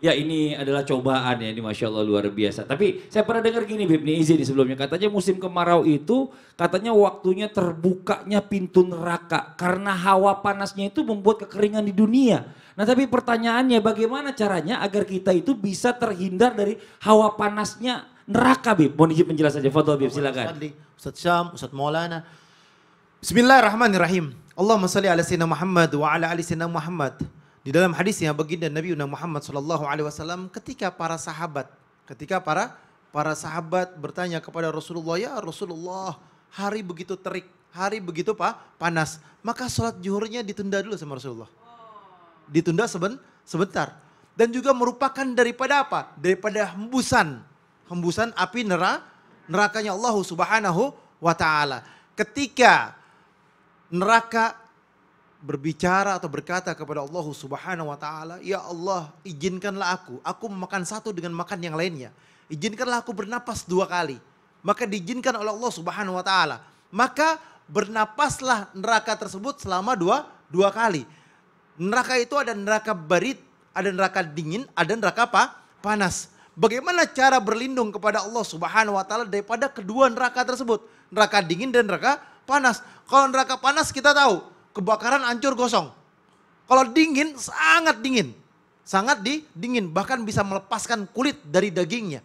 Ya ini adalah cobaan ya ini Masya Allah luar biasa. Tapi saya pernah dengar gini Bib nih izin sebelumnya katanya musim kemarau itu katanya waktunya terbukanya pintu neraka karena hawa panasnya itu membuat kekeringan di dunia. Nah tapi pertanyaannya bagaimana caranya agar kita itu bisa terhindar dari hawa panasnya neraka Bib? Mohon izin aja foto Bib silakan. Ustaz Syam, Ustaz Maulana. Bismillahirrahmanirrahim. Allahumma salli ala sayyidina Muhammad wa ala ali sayyidina Muhammad. Di dalam hadisnya baginda Nabi Muhammad Shallallahu Alaihi Wasallam ketika para sahabat, ketika para para sahabat bertanya kepada Rasulullah, ya Rasulullah hari begitu terik, hari begitu pak panas, maka sholat juhurnya ditunda dulu sama Rasulullah. Ditunda seben, sebentar. Dan juga merupakan daripada apa? Daripada hembusan, hembusan api neraka nerakanya Allah Subhanahu wa taala. Ketika neraka berbicara atau berkata kepada Allah Subhanahu wa taala, "Ya Allah, izinkanlah aku, aku memakan satu dengan makan yang lainnya. Izinkanlah aku bernapas dua kali." Maka diizinkan oleh Allah Subhanahu wa taala. Maka bernapaslah neraka tersebut selama dua dua kali. Neraka itu ada neraka barit, ada neraka dingin, ada neraka apa? panas. Bagaimana cara berlindung kepada Allah Subhanahu wa taala daripada kedua neraka tersebut? Neraka dingin dan neraka panas. Kalau neraka panas kita tahu kebakaran hancur gosong. Kalau dingin sangat dingin. Sangat di dingin bahkan bisa melepaskan kulit dari dagingnya.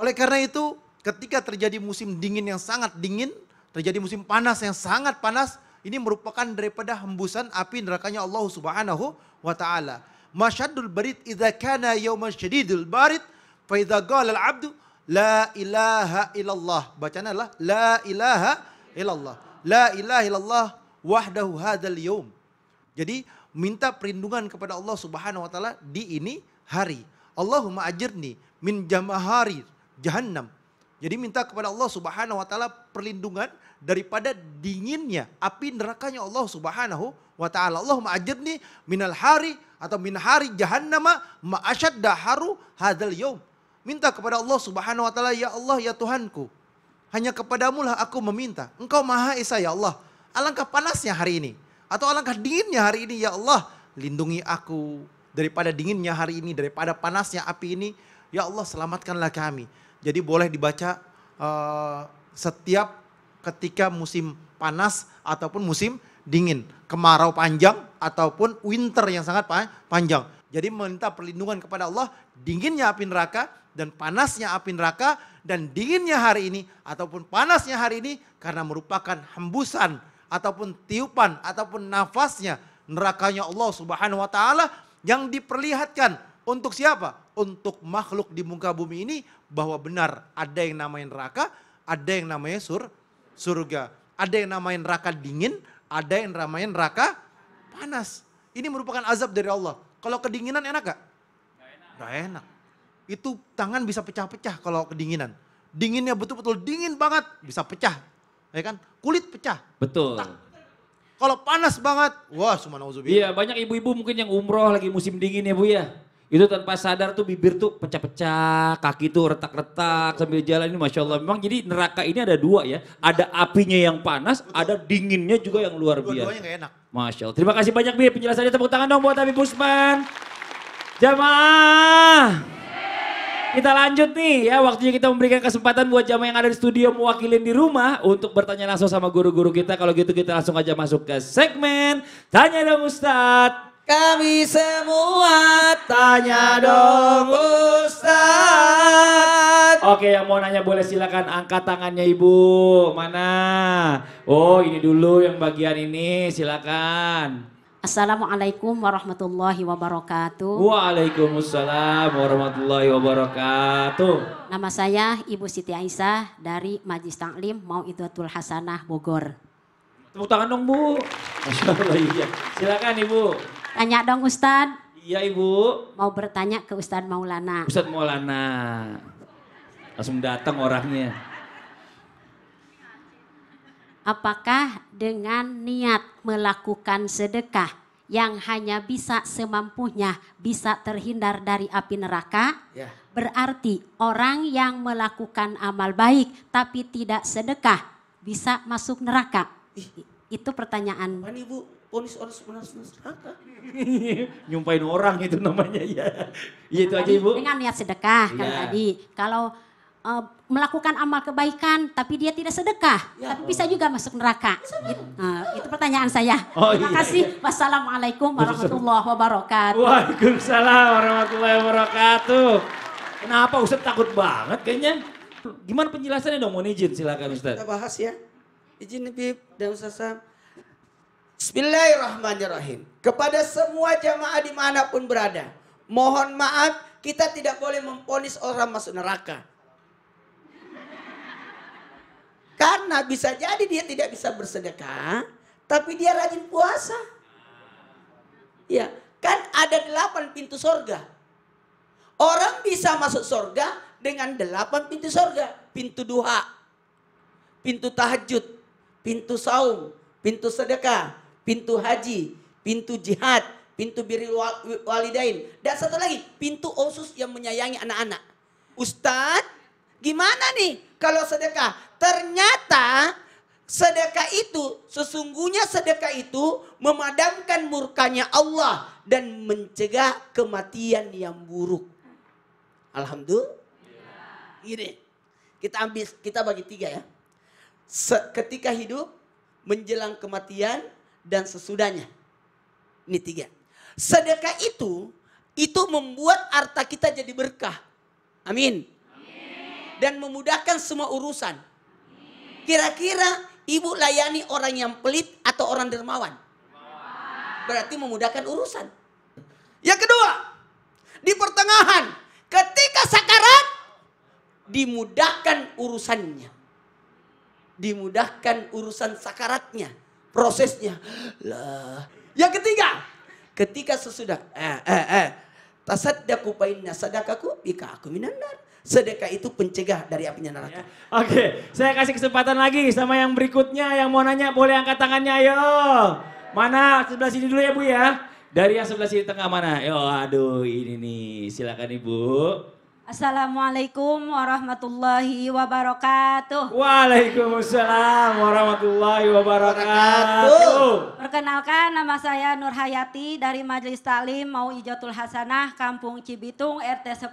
Oleh karena itu ketika terjadi musim dingin yang sangat dingin, terjadi musim panas yang sangat panas, ini merupakan daripada hembusan api nerakanya Allah Subhanahu wa taala. Masyadul barid idza kana yawman syadidul barid fa idza qala al-'abdu la ilaha illallah. Bacanya adalah la ilaha illallah. La ilaha illallah wahdahu hadzal yaum. Jadi minta perlindungan kepada Allah Subhanahu wa taala di ini hari. Allahumma ajirni min jamahari jahannam. Jadi minta kepada Allah Subhanahu wa taala perlindungan daripada dinginnya api nerakanya Allah Subhanahu wa taala. Allahumma ajirni minal hari atau min hari ma ma'asyad daharu hadal yaum. Minta kepada Allah Subhanahu wa taala, ya Allah ya Tuhanku, hanya kepadamu lah aku meminta. Engkau Maha Esa ya Allah. Alangkah panasnya hari ini. Atau alangkah dinginnya hari ini. Ya Allah lindungi aku daripada dinginnya hari ini. Daripada panasnya api ini. Ya Allah selamatkanlah kami. Jadi boleh dibaca uh, setiap ketika musim panas ataupun musim dingin, kemarau panjang ataupun winter yang sangat panjang. Jadi meminta perlindungan kepada Allah, dinginnya api neraka dan panasnya api neraka dan dinginnya hari ini ataupun panasnya hari ini karena merupakan hembusan ataupun tiupan ataupun nafasnya nerakanya Allah Subhanahu wa taala yang diperlihatkan untuk siapa? Untuk makhluk di muka bumi ini bahwa benar ada yang namanya neraka, ada yang namanya sur surga. Ada yang namanya neraka dingin, ada yang namanya neraka panas. Ini merupakan azab dari Allah. Kalau kedinginan enak gak? Gak enak. Gak enak. Itu tangan bisa pecah-pecah kalau kedinginan. Dinginnya betul-betul dingin banget, bisa pecah ya kan? Kulit pecah. Betul. Tak. Kalau panas banget, wah cuma nauzubillah. Iya, banyak ibu-ibu mungkin yang umroh lagi musim dingin ya Bu ya. Itu tanpa sadar tuh bibir tuh pecah-pecah, kaki tuh retak-retak sambil jalan ini Masya Allah. Memang jadi neraka ini ada dua ya. Ada apinya yang panas, Betul. ada dinginnya juga yang luar biasa. Dua-duanya enak. Masya Allah. Terima kasih banyak Bi ya, penjelasannya. Tepuk tangan dong buat Abi Busman. Jamaah. Kita lanjut nih ya, waktunya kita memberikan kesempatan buat jamaah yang ada di studio mewakilin di rumah untuk bertanya langsung sama guru-guru kita. Kalau gitu kita langsung aja masuk ke segmen Tanya dong Ustadz. Kami semua tanya dong Ustadz. Oke yang mau nanya boleh silakan angkat tangannya Ibu. Mana? Oh ini dulu yang bagian ini silakan. Assalamualaikum warahmatullahi wabarakatuh. Waalaikumsalam warahmatullahi wabarakatuh. Nama saya Ibu Siti Aisyah dari Majlis Taklim Mauidatul Hasanah Bogor. Tepuk tangan dong Bu. Masyaallah iya. Silakan Ibu. Tanya dong Ustad. Iya Ibu. Mau bertanya ke Ustad Maulana. Ustad Maulana. Langsung datang orangnya. Apakah dengan niat melakukan sedekah yang hanya bisa semampunya bisa terhindar dari api neraka? Ya. Berarti orang yang melakukan amal baik tapi tidak sedekah bisa masuk neraka. Ih. Itu pertanyaan. bu, ibu ponis orang neraka. Nyumpain orang itu namanya ya. Iya, itu aja ibu. Dengan niat sedekah kan iya. tadi. Kalau uh, melakukan amal kebaikan tapi dia tidak sedekah, ya, tapi bisa juga masuk neraka. Gitu. uh, itu pertanyaan saya. Oh, iya. Terima iya, kasih. Iya. Wassalamualaikum warahmatullahi wabarakatuh. Waalaikumsalam warahmatullahi wabarakatuh. Kenapa Ustaz takut banget kayaknya? Gimana penjelasannya dong? Mau izin silakan Ustaz. Kita bahas ya. Izin Bib dan Ustaz Sam. Bismillahirrahmanirrahim. Kepada semua jamaah dimanapun berada. Mohon maaf kita tidak boleh memponis orang masuk neraka. Karena bisa jadi dia tidak bisa bersedekah, tapi dia rajin puasa. Ya, kan ada delapan pintu sorga. Orang bisa masuk sorga dengan delapan pintu sorga. Pintu duha, pintu tahajud, pintu saum, pintu sedekah, pintu haji, pintu jihad, pintu biri walidain. Dan satu lagi, pintu khusus yang menyayangi anak-anak. Ustadz Gimana nih kalau sedekah? Ternyata sedekah itu sesungguhnya sedekah itu memadamkan murkanya Allah dan mencegah kematian yang buruk. Alhamdulillah. Gini, kita ambil kita bagi tiga ya. ketika hidup, menjelang kematian dan sesudahnya. Ini tiga. Sedekah itu itu membuat harta kita jadi berkah. Amin dan memudahkan semua urusan. Kira-kira ibu layani orang yang pelit atau orang dermawan? Berarti memudahkan urusan. Yang kedua, di pertengahan ketika sakarat dimudahkan urusannya. Dimudahkan urusan sakaratnya, prosesnya. Lah. Yang ketiga, ketika sesudah eh eh eh tasaddaqu bainna sadaqaku bika aku minannar. Sedekah itu pencegah dari api neraka. Ya. Oke, saya kasih kesempatan lagi sama yang berikutnya yang mau nanya boleh angkat tangannya ayo. Mana sebelah sini dulu ya Bu ya. Dari yang sebelah sini tengah mana? Yo, aduh ini nih silakan Ibu. Assalamualaikum warahmatullahi wabarakatuh. Waalaikumsalam warahmatullahi wabarakatuh. Perkenalkan nama saya Nur Hayati dari Majelis Talim Mau Ijatul Hasanah Kampung Cibitung RT 10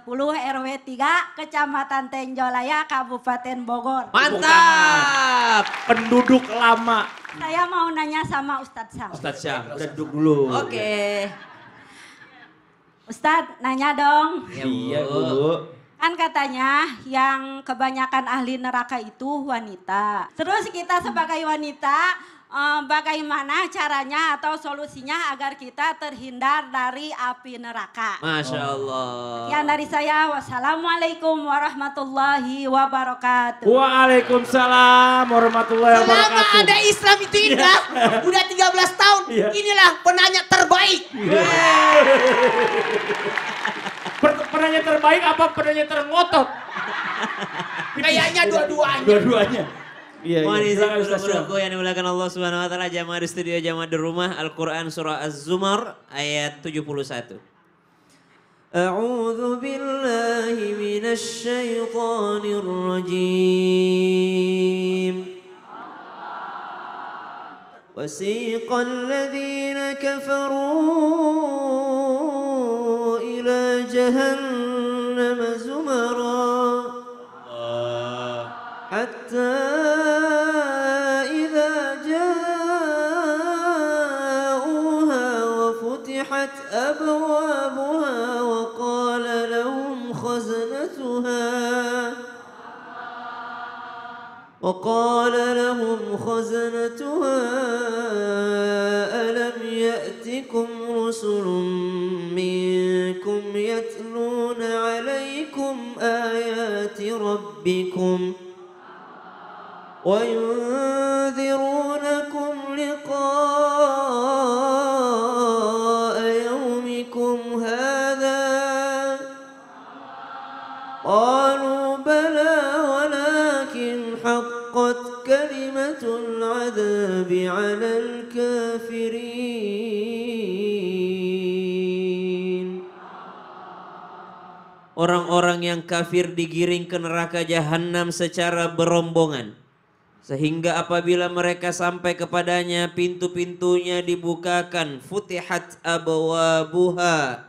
RW 3 Kecamatan Tenjolaya Kabupaten Bogor. Mantap. Penduduk lama. Saya mau nanya sama Ustadz Sam. Ustadz Sam, duduk dulu. Oke. Okay. Ustadz nanya dong. Iya, iya bu. Kan katanya yang kebanyakan ahli neraka itu wanita. Terus kita sebagai wanita um, bagaimana caranya atau solusinya agar kita terhindar dari api neraka. Masya oh. Allah. Sekian dari saya. Wassalamualaikum warahmatullahi wabarakatuh. Waalaikumsalam warahmatullahi wabarakatuh. Selama ada Islam itu indah, yeah. udah 13 tahun, yeah. inilah penanya terbaik. Yeah. Iya. penanya terbaik apa penanya terengotot? Kayaknya dua-duanya. Dua-duanya. Iya, Mohon iya. izin guru yang dimuliakan Allah Subhanahu wa taala jamaah di studio jamaah di rumah Al-Qur'an surah Az-Zumar ayat 71. A'udzu billahi minasy syaithanir rajim. وسيق الذين كفروا إلى جهنم زمرا حتى فتحت أبوابها وقال لهم خزنتها وقال لهم خزنتها ألم يأتكم رسل منكم يتلون عليكم آيات ربكم وينذرون قالوا بلى ولكن حقت كلمة العذاب على الكافرين Orang-orang yang kafir digiring ke neraka jahanam secara berombongan. Sehingga apabila mereka sampai kepadanya, pintu-pintunya dibukakan. Futihat abawabuha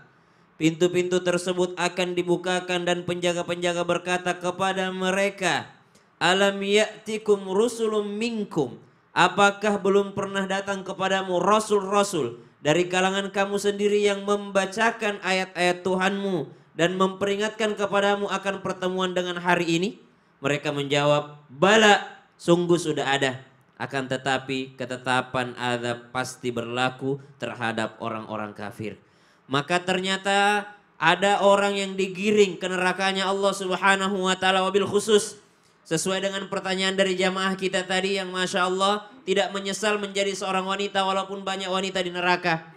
Pintu-pintu tersebut akan dibukakan dan penjaga-penjaga berkata kepada mereka, Alam ya'tikum rusulum minkum. Apakah belum pernah datang kepadamu rasul-rasul dari kalangan kamu sendiri yang membacakan ayat-ayat Tuhanmu dan memperingatkan kepadamu akan pertemuan dengan hari ini? Mereka menjawab, "Bala, sungguh sudah ada." Akan tetapi ketetapan azab pasti berlaku terhadap orang-orang kafir. Maka ternyata ada orang yang digiring ke nerakanya Allah Subhanahu wa taala wabil khusus sesuai dengan pertanyaan dari jamaah kita tadi yang masya Allah tidak menyesal menjadi seorang wanita walaupun banyak wanita di neraka.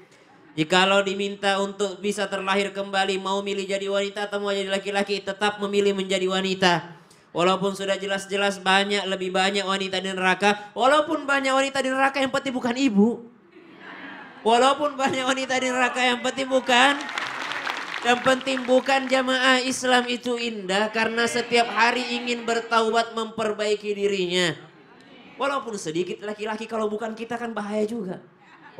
Jikalau diminta untuk bisa terlahir kembali mau milih jadi wanita atau mau jadi laki-laki tetap memilih menjadi wanita. Walaupun sudah jelas-jelas banyak lebih banyak wanita di neraka, walaupun banyak wanita di neraka yang penting bukan ibu. Walaupun banyak wanita di neraka yang penting bukan yang penting bukan jamaah Islam itu indah karena setiap hari ingin bertaubat memperbaiki dirinya. Walaupun sedikit laki-laki kalau bukan kita kan bahaya juga.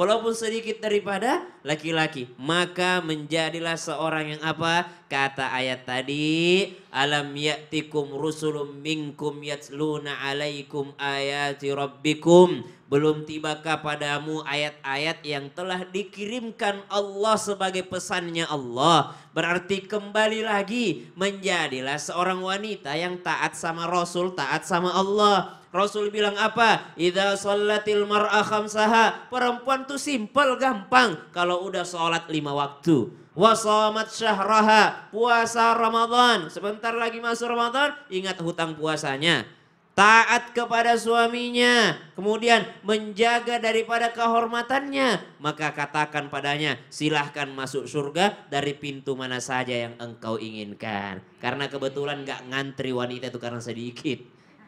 Walaupun sedikit daripada laki-laki, maka menjadilah seorang yang apa? kata ayat tadi alam ya'tikum rusulum minkum yatluna alaikum ayati rabbikum belum tibakah padamu ayat-ayat yang telah dikirimkan Allah sebagai pesannya Allah berarti kembali lagi menjadilah seorang wanita yang taat sama Rasul taat sama Allah Rasul bilang apa? Idza sholatil mar'a khamsaha. Perempuan tuh simpel gampang kalau udah sholat lima waktu wasamat syahraha, puasa Ramadan. Sebentar lagi masuk Ramadan, ingat hutang puasanya. Taat kepada suaminya, kemudian menjaga daripada kehormatannya, maka katakan padanya, silahkan masuk surga dari pintu mana saja yang engkau inginkan. Karena kebetulan gak ngantri wanita itu karena sedikit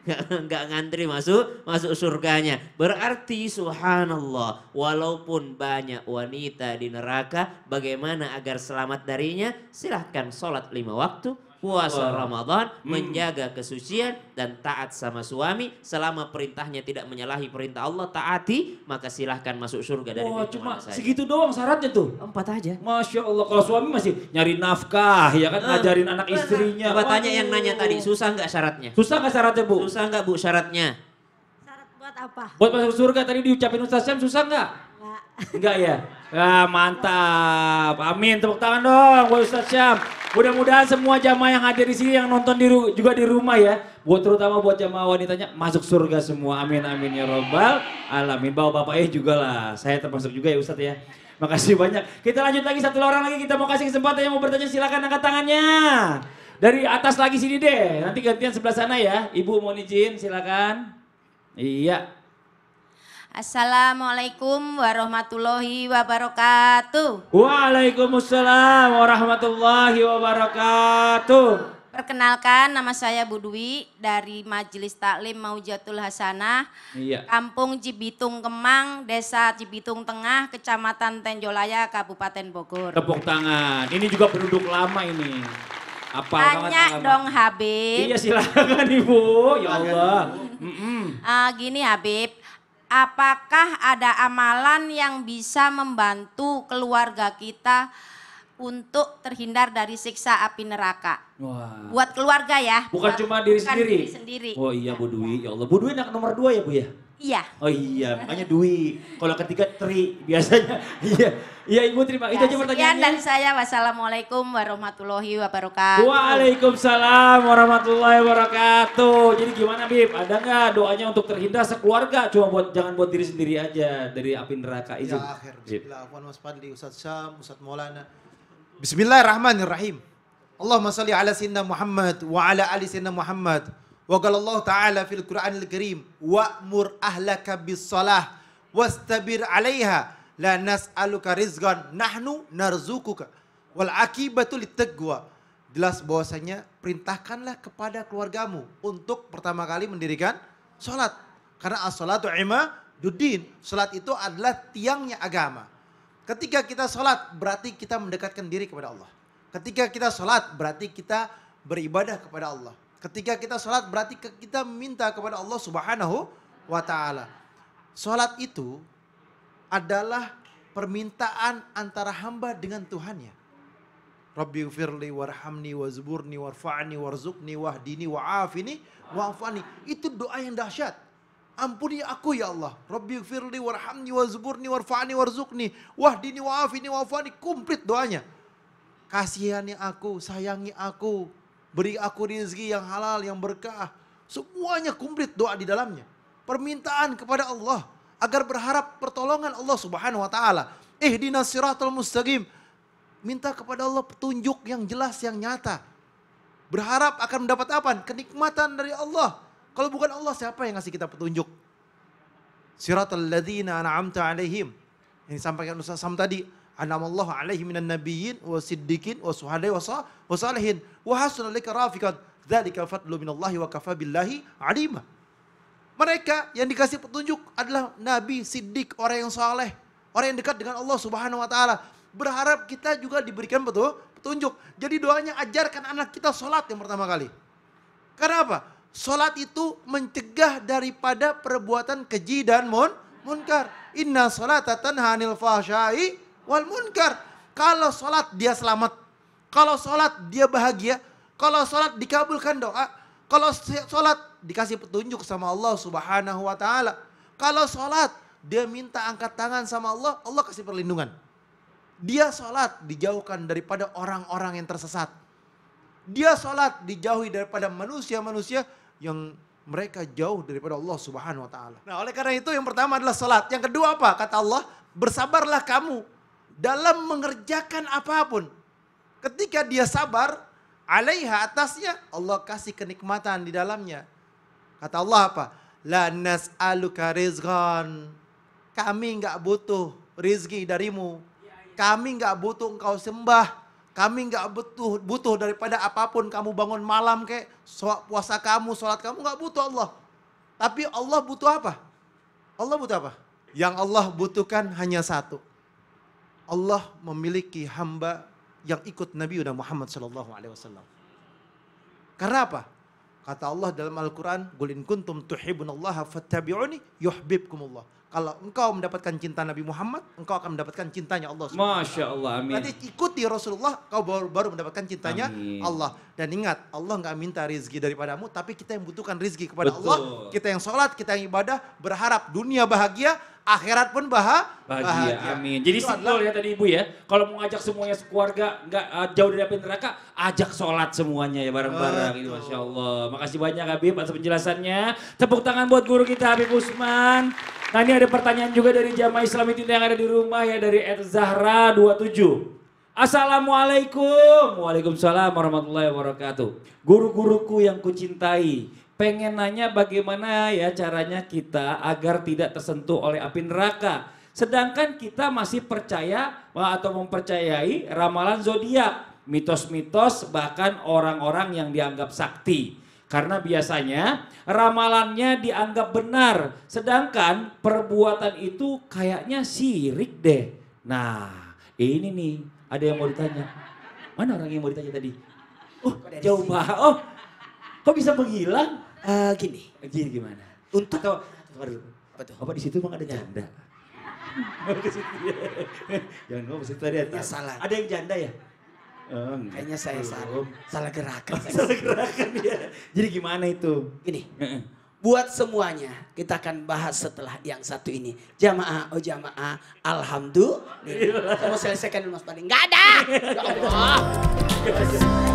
nggak ngantri masuk masuk surganya. Berarti subhanallah, walaupun banyak wanita di neraka, bagaimana agar selamat darinya? Silahkan sholat lima waktu, puasa oh. Ramadan, hmm. menjaga kesucian dan taat sama suami selama perintahnya tidak menyalahi perintah Allah taati maka silahkan masuk surga dari Wah, cuma saja. segitu doang syaratnya tuh. Empat aja. Masya Allah kalau suami masih nyari nafkah ya kan uh, ngajarin anak uh, istrinya. Coba tanya yang nanya tadi susah nggak syaratnya? Susah nggak syaratnya bu? Susah nggak bu syaratnya? Syarat buat apa? Buat masuk surga tadi diucapin Ustaz Syam susah nggak? Enggak. Enggak ya? Ah, mantap. Amin. Tepuk tangan dong buat Ustaz Syam. Mudah-mudahan semua jamaah yang hadir di sini yang nonton di juga di rumah ya. Buat terutama buat jamaah wanitanya masuk surga semua. Amin amin ya robbal alamin. Bawa bapak eh juga lah. Saya termasuk juga ya Ustadz ya. Makasih banyak. Kita lanjut lagi satu orang lagi kita mau kasih kesempatan yang mau bertanya silakan angkat tangannya. Dari atas lagi sini deh. Nanti gantian sebelah sana ya. Ibu mau izin silakan. Iya. Assalamualaikum warahmatullahi wabarakatuh. Waalaikumsalam warahmatullahi wabarakatuh. Perkenalkan nama saya Budwi dari Majelis Taklim Maujatul Hasanah, iya. Kampung Cibitung Kemang, Desa Cibitung Tengah, Kecamatan Tenjolaya, Kabupaten Bogor. Tepuk tangan. Ini juga penduduk lama ini. Apa Tanya dong Habib. Iya silakan Ibu. Ya Allah. Mm -mm. Uh, gini Habib, apakah ada amalan yang bisa membantu keluarga kita untuk terhindar dari siksa api neraka. Wah. Buat keluarga ya. Bukan buat, cuma diri bukan sendiri. Diri sendiri. Oh iya Bu Dwi, ya Allah. Bu Dwi anak nomor dua ya Bu ya? Iya. Oh iya, makanya Dwi. Kalau ketiga Tri biasanya. Iya. Iya Ibu terima. Ya, itu aja ya, pertanyaannya. dan saya. Wassalamualaikum warahmatullahi wabarakatuh. Waalaikumsalam warahmatullahi wabarakatuh. Jadi gimana Bib? Ada nggak doanya untuk terhindar sekeluarga? Cuma buat jangan buat diri sendiri aja dari api neraka. Izin. Ya akhir. Bismillahirrahmanirrahim. Ustaz Syam, Ustaz Maulana. Bismillahirrahmanirrahim. Allahumma salli ala sayyidina Muhammad wa ala ali sayyidina Muhammad. Wa Allah ta'ala fil Qur'anil Karim wa'mur ahlaka bis salah wastabir 'alaiha la nas'aluka rizqan nahnu narzukuka wal akibatu Jelas bahwasanya perintahkanlah kepada keluargamu untuk pertama kali mendirikan salat. Karena as-salatu imaduddin. Salat itu adalah tiangnya agama. Ketika kita salat berarti kita mendekatkan diri kepada Allah. Ketika kita salat berarti kita beribadah kepada Allah. Ketika kita sholat berarti kita minta kepada Allah subhanahu wa ta'ala. Sholat itu adalah permintaan antara hamba dengan Tuhannya. Rabbi firli warhamni wazburni warfa'ni warzukni wahdini wa'afini wa'afani. Itu doa yang dahsyat. Ampuni aku ya Allah. Rabbi firli warhamni wazburni warfa'ni warzukni wahdini wa'afini wa'afani. kumplit doanya. Kasihani aku, sayangi aku, Beri aku rezeki yang halal, yang berkah. Semuanya kumplit doa di dalamnya. Permintaan kepada Allah agar berharap pertolongan Allah Subhanahu wa taala. Eh siratal mustaqim. Minta kepada Allah petunjuk yang jelas, yang nyata. Berharap akan mendapat apa? Kenikmatan dari Allah. Kalau bukan Allah siapa yang ngasih kita petunjuk? Siratul ladzina an'amta alaihim. Ini sampaikan Ustaz Sam tadi anamallahu alaihi minan nabiyyin wa siddiqin wa suhadai wa salihin wa hasuna lika rafiqan dzalika fadlu minallahi wa kafa billahi alima mereka yang dikasih petunjuk adalah nabi siddiq orang yang saleh orang yang dekat dengan Allah Subhanahu wa taala berharap kita juga diberikan betul petunjuk jadi doanya ajarkan anak kita sholat yang pertama kali karena apa Sholat itu mencegah daripada perbuatan keji dan mun, munkar. Inna sholata tanhanil fahsyai wal munkar. Kalau sholat dia selamat. Kalau sholat dia bahagia. Kalau sholat dikabulkan doa. Kalau sholat dikasih petunjuk sama Allah subhanahu wa ta'ala. Kalau sholat dia minta angkat tangan sama Allah. Allah kasih perlindungan. Dia sholat dijauhkan daripada orang-orang yang tersesat. Dia sholat dijauhi daripada manusia-manusia yang mereka jauh daripada Allah Subhanahu wa taala. Nah, oleh karena itu yang pertama adalah sholat, Yang kedua apa? Kata Allah, bersabarlah kamu dalam mengerjakan apapun. Ketika dia sabar, alaiha atasnya Allah kasih kenikmatan di dalamnya. Kata Allah apa? La nas'aluka rizqan. Kami nggak butuh rizki darimu. Kami nggak butuh engkau sembah. Kami nggak butuh butuh daripada apapun kamu bangun malam kayak puasa kamu, sholat kamu nggak butuh Allah. Tapi Allah butuh apa? Allah butuh apa? Yang Allah butuhkan hanya satu. Allah memiliki hamba yang ikut Nabi Yuna Muhammad Shallallahu Alaihi Wasallam. Karena apa? Kata Allah dalam Al-Quran, Gulin kuntum tuhibbunallaha fattabi'uni Allah. Kalau engkau mendapatkan cinta Nabi Muhammad, engkau akan mendapatkan cintanya Allah. Masya Allah, amin. Nanti ikuti Rasulullah, kau baru, baru mendapatkan cintanya amin. Allah. Dan ingat, Allah nggak minta rizki daripadamu, tapi kita yang butuhkan rizki kepada Betul. Allah. Kita yang sholat, kita yang ibadah, berharap dunia bahagia, akhirat pun bahagia. bahagia. Amin. Jadi itu simpel ya tadi Ibu ya. Kalau mau ngajak semuanya sekeluarga nggak uh, jauh dari api neraka, ajak sholat semuanya ya bareng-bareng. Itu Masya Allah. Makasih banyak Habib atas penjelasannya. Tepuk tangan buat guru kita Habib Usman. Nah ini ada pertanyaan juga dari jamaah Islam itu yang ada di rumah ya dari Ed Zahra 27. Assalamualaikum. Waalaikumsalam warahmatullahi wabarakatuh. Guru-guruku yang kucintai, pengen nanya bagaimana ya caranya kita agar tidak tersentuh oleh api neraka. Sedangkan kita masih percaya atau mempercayai ramalan zodiak, mitos-mitos bahkan orang-orang yang dianggap sakti. Karena biasanya ramalannya dianggap benar, sedangkan perbuatan itu kayaknya sirik deh. Nah, ini nih ada yang mau ditanya. Mana orang yang mau ditanya tadi? Oh, jauh banget. Oh, Kok bisa menghilang? Uh, gini. Gini gimana? Untuk atau, atau apa tuh? Apa di situ emang ada janda? Ya? Jangan ngomong situ ada ya, salah. Ada yang janda ya? Oh, Kayaknya saya salah, salah gerakan. Oh, salah gerakan ya. Jadi gimana itu? Gini, buat semuanya kita akan bahas setelah yang satu ini. Jamaah, oh jamaah, alhamdulillah. Saya mau selesaikan dulu mas paling? Gak ada. Ya Allah. Iya, iya.